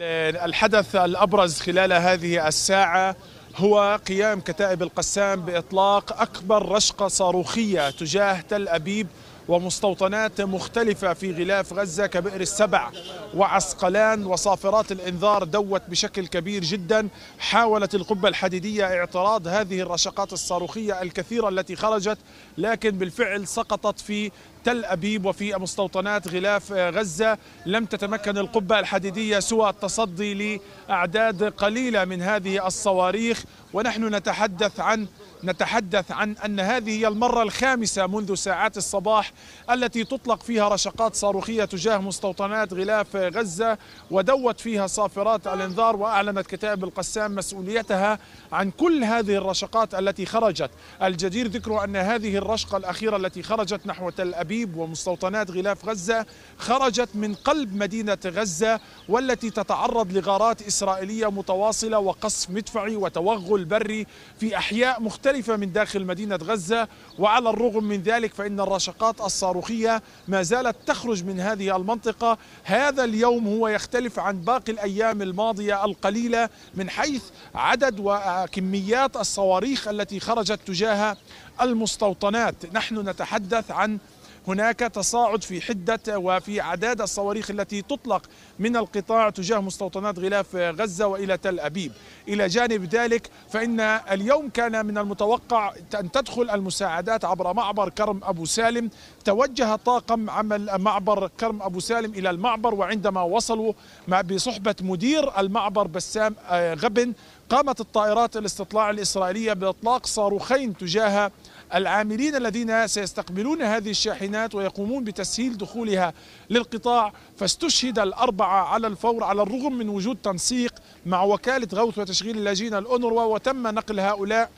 الحدث الأبرز خلال هذه الساعة هو قيام كتائب القسام بإطلاق أكبر رشقة صاروخية تجاه تل أبيب ومستوطنات مختلفة في غلاف غزة كبئر السبع وعسقلان وصافرات الإنذار دوت بشكل كبير جدا حاولت القبة الحديدية اعتراض هذه الرشقات الصاروخية الكثيرة التي خرجت لكن بالفعل سقطت في تل أبيب وفي مستوطنات غلاف غزة لم تتمكن القبة الحديدية سوى التصدي لأعداد قليلة من هذه الصواريخ ونحن نتحدث عن نتحدث عن أن هذه هي المرة الخامسة منذ ساعات الصباح التي تطلق فيها رشقات صاروخية تجاه مستوطنات غلاف غزة ودوت فيها صافرات الانذار وأعلنت كتائب القسام مسؤوليتها عن كل هذه الرشقات التي خرجت الجدير ذكر أن هذه الرشقة الأخيرة التي خرجت نحو تل أبيب الأنابيب ومستوطنات غلاف غزة خرجت من قلب مدينة غزة والتي تتعرض لغارات إسرائيلية متواصلة وقصف مدفعي وتوغل بري في أحياء مختلفة من داخل مدينة غزة وعلى الرغم من ذلك فإن الرشقات الصاروخية ما زالت تخرج من هذه المنطقة هذا اليوم هو يختلف عن باقي الأيام الماضية القليلة من حيث عدد وكميات الصواريخ التي خرجت تجاه المستوطنات نحن نتحدث عن هناك تصاعد في حدة وفي عداد الصواريخ التي تطلق من القطاع تجاه مستوطنات غلاف غزة وإلى تل أبيب إلى جانب ذلك فإن اليوم كان من المتوقع أن تدخل المساعدات عبر معبر كرم أبو سالم توجه طاقم عمل معبر كرم أبو سالم إلى المعبر وعندما وصلوا بصحبة مدير المعبر بسام آه، غبن قامت الطائرات الاستطلاع الإسرائيلية بإطلاق صاروخين تجاه العاملين الذين سيستقبلون هذه الشاحنات ويقومون بتسهيل دخولها للقطاع فاستشهد الأربعة على الفور على الرغم من وجود تنسيق مع وكالة غوث وتشغيل اللاجئين الأونروا وتم نقل هؤلاء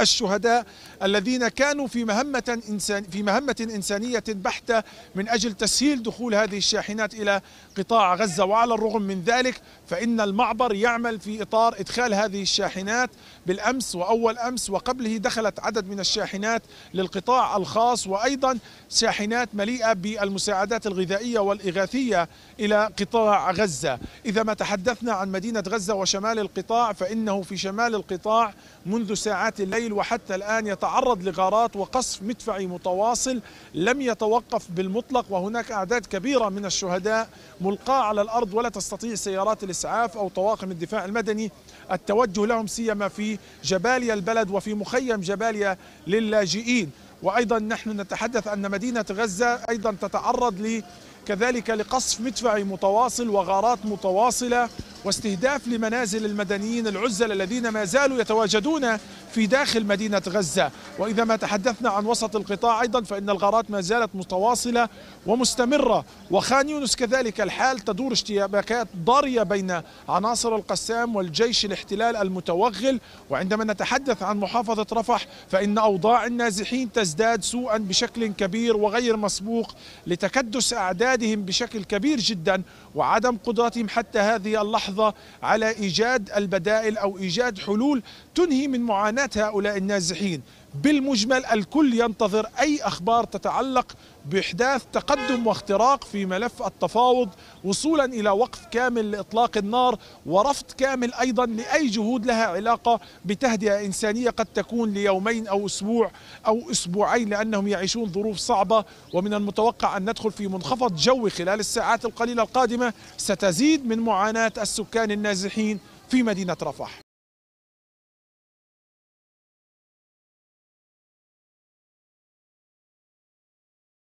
الشهداء الذين كانوا في مهمة إنسان في مهمة إنسانية بحتة من أجل تسهيل دخول هذه الشاحنات إلى قطاع غزة وعلى الرغم من ذلك فإن المعبر يعمل في إطار إدخال هذه الشاحنات بالأمس وأول أمس وقبله دخلت عدد من الشاحنات للقطاع الخاص وأيضا شاحنات مليئة بالمساعدات الغذائية والإغاثية إلى قطاع غزة إذا ما تحدثنا عن مدينة غزة وشمال القطاع فإنه في شمال القطاع منذ ساعات الليل القليل وحتى الآن يتعرض لغارات وقصف مدفعي متواصل لم يتوقف بالمطلق وهناك أعداد كبيرة من الشهداء ملقاة على الأرض ولا تستطيع سيارات الإسعاف أو طواقم الدفاع المدني التوجه لهم سيما في جباليا البلد وفي مخيم جباليا للاجئين وأيضا نحن نتحدث أن مدينة غزة أيضا تتعرض كذلك لقصف مدفعي متواصل وغارات متواصلة واستهداف لمنازل المدنيين العزل الذين ما زالوا يتواجدون في داخل مدينة غزة وإذا ما تحدثنا عن وسط القطاع أيضا فإن الغارات ما زالت متواصلة ومستمرة وخان يونس كذلك الحال تدور اشتباكات ضارية بين عناصر القسام والجيش الاحتلال المتوغل وعندما نتحدث عن محافظة رفح فإن أوضاع النازحين تزداد سوءا بشكل كبير وغير مسبوق لتكدس أعدادهم بشكل كبير جدا وعدم قدرتهم حتى هذه اللحظة اللحظة على إيجاد البدائل أو إيجاد حلول تنهي من معاناة هؤلاء النازحين بالمجمل الكل ينتظر أي أخبار تتعلق بإحداث تقدم واختراق في ملف التفاوض وصولا إلى وقف كامل لإطلاق النار ورفض كامل أيضا لأي جهود لها علاقة بتهدئة إنسانية قد تكون ليومين أو أسبوع أو أسبوعين لأنهم يعيشون ظروف صعبة ومن المتوقع أن ندخل في منخفض جوي خلال الساعات القليلة القادمة ستزيد من معاناة السكان النازحين في مدينة رفح